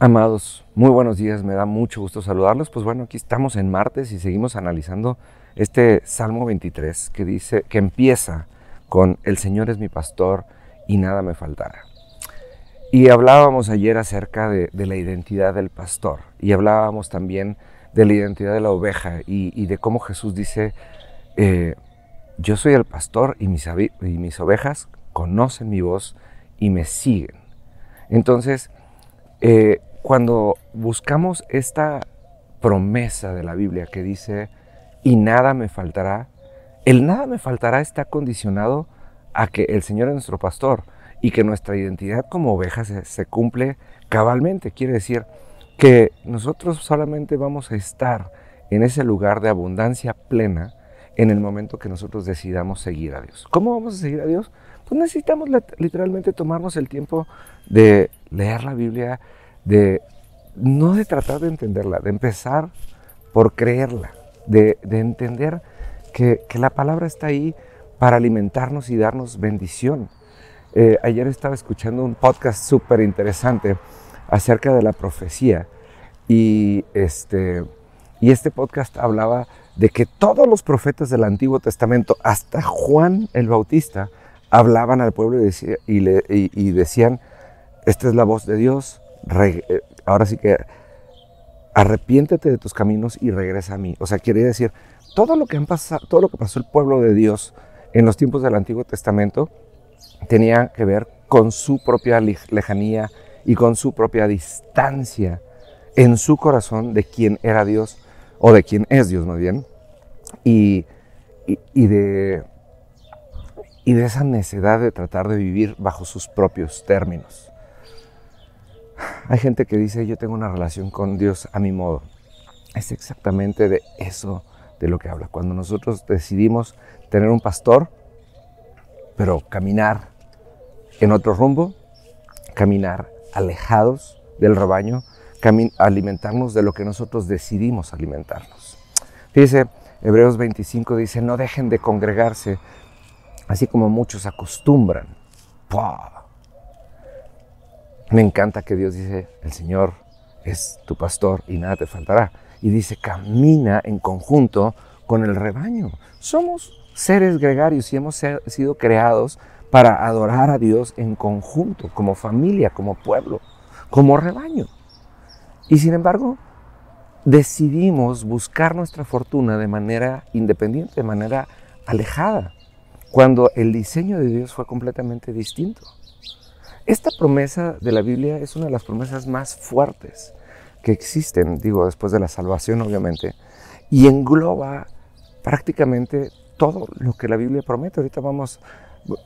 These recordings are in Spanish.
Amados, muy buenos días, me da mucho gusto saludarlos. Pues bueno, aquí estamos en martes y seguimos analizando este Salmo 23 que dice que empieza con el Señor es mi pastor y nada me faltará. Y hablábamos ayer acerca de, la identidad del pastor y hablábamos también de la identidad de la oveja y, de cómo Jesús dice, eh, yo soy el pastor y mis, ovejas conocen mi voz y me siguen. Entonces, eh, cuando buscamos esta promesa de la Biblia que dice, y nada me faltará, el nada me faltará está condicionado a que el Señor es nuestro pastor y que nuestra identidad como ovejas se, cumple cabalmente. Quiere decir que nosotros solamente vamos a estar en ese lugar de abundancia plena en el momento que nosotros decidamos seguir a Dios. ¿Cómo vamos a seguir a Dios? Pues necesitamos literalmente tomarnos el tiempo de leer la Biblia, de no de tratar de entenderla, de empezar por creerla, de, entender que, la palabra está ahí para alimentarnos y darnos bendición. Eh, ayer estaba escuchando un podcast súper interesante acerca de la profecía y este, y este podcast hablaba de que todos los profetas del Antiguo Testamento, hasta Juan el Bautista, hablaban al pueblo y decían, esta es la voz de Dios, eh, ahora sí que arrepiéntete de tus caminos y regresa a mí. O sea, quiere decir, todo lo que, pasado, todo lo que pasó el pueblo de Dios en los tiempos del Antiguo Testamento tenía que ver con su propia lejanía y con su propia distancia en su corazón de quién era Dios o de quién es Dios más bien de, y de esa necesidad de tratar de vivir bajo sus propios términos. Hay gente que dice yo tengo una relación con Dios a mi modo. Es exactamente de eso de lo que habla. Cuando nosotros decidimos tener un pastor, pero caminar en otro rumbo, caminar alejados del rebaño, alimentarnos de lo que nosotros decidimos alimentarnos. Dice Hebreos 25 dice, no dejen de congregarse, así como muchos acostumbran. ¡Puah! Me encanta que Dios dice, el Señor es tu pastor y nada te faltará. Y dice, camina en conjunto con el rebaño. Somos seres gregarios y hemos sido creados para adorar a Dios en conjunto, como familia, como pueblo, como rebaño. Y sin embargo, decidimos buscar nuestra fortuna de manera independiente, de manera alejada, cuando el diseño de Dios fue completamente distinto. Esta promesa de la Biblia es una de las promesas más fuertes que existen, digo, después de la salvación obviamente, y engloba prácticamente todo lo que la Biblia promete. Ahorita vamos,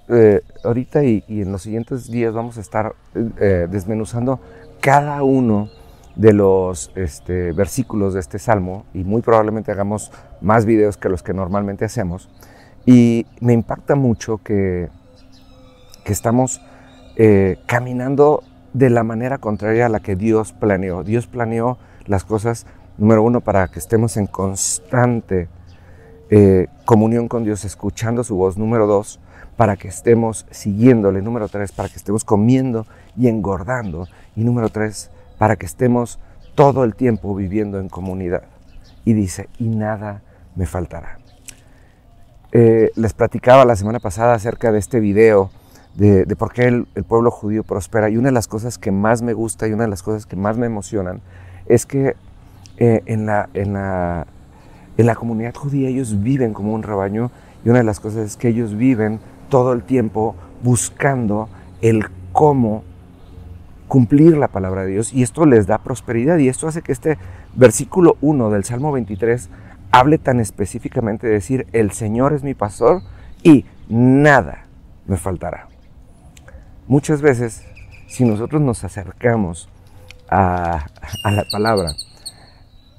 eh, ahorita y, en los siguientes días vamos a estar eh, desmenuzando cada uno de los este, versículos de este salmo y muy probablemente hagamos más videos que los que normalmente hacemos. Y me impacta mucho que, que estamos eh, caminando de la manera contraria a la que Dios planeó. Dios planeó las cosas, número uno, para que estemos en constante eh, comunión con Dios, escuchando su voz. Número dos, para que estemos siguiéndole. Número tres, para que estemos comiendo y engordando. Y número tres, para que estemos todo el tiempo viviendo en comunidad. Y dice, y nada me faltará. Eh, les platicaba la semana pasada acerca de este video de, por qué el, pueblo judío prospera. Y una de las cosas que más me gusta y una de las cosas que más me emocionan es que eh, en, la, en, la, en la comunidad judía ellos viven como un rebaño y una de las cosas es que ellos viven todo el tiempo buscando el cómo cumplir la palabra de Dios y esto les da prosperidad y esto hace que este versículo 1 del Salmo 23 hable tan específicamente de decir, el Señor es mi pastor y nada me faltará. Muchas veces, si nosotros nos acercamos a, la palabra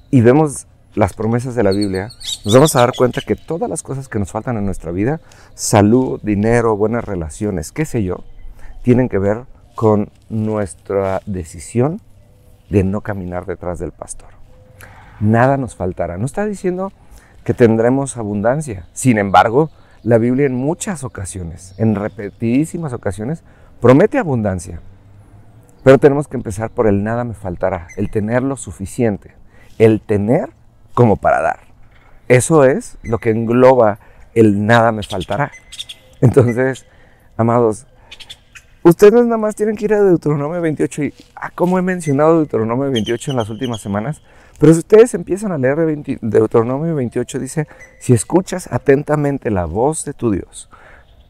y vemos las promesas de la Biblia, nos vamos a dar cuenta que todas las cosas que nos faltan en nuestra vida, salud, dinero, buenas relaciones, qué sé yo, tienen que ver con nuestra decisión de no caminar detrás del pastor. Nada nos faltará. No está diciendo que tendremos abundancia. Sin embargo, la Biblia en muchas ocasiones, en repetidísimas ocasiones, promete abundancia, pero tenemos que empezar por el nada me faltará, el tener lo suficiente, el tener como para dar. Eso es lo que engloba el nada me faltará. Entonces, amados, ustedes nada más tienen que ir a Deuteronomio 28 y, ah, como he mencionado Deuteronomio 28 en las últimas semanas, pero si ustedes empiezan a leer Deuteronomio 28, dice, si escuchas atentamente la voz de tu Dios,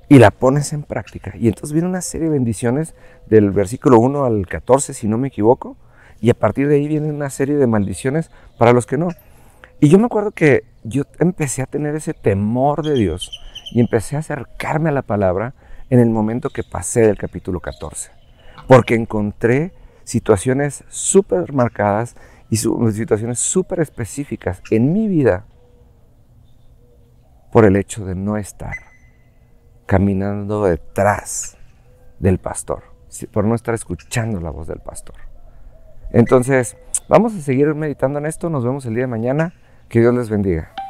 y la pones en práctica. Y entonces viene una serie de bendiciones del versículo 1 al 14, si no me equivoco, y a partir de ahí viene una serie de maldiciones para los que no. Y yo me acuerdo que yo empecé a tener ese temor de Dios y empecé a acercarme a la palabra en el momento que pasé del capítulo 14, porque encontré situaciones súper marcadas y situaciones súper específicas en mi vida por el hecho de no estar caminando detrás del pastor, por no estar escuchando la voz del pastor. Entonces, vamos a seguir meditando en esto. Nos vemos el día de mañana. Que Dios les bendiga.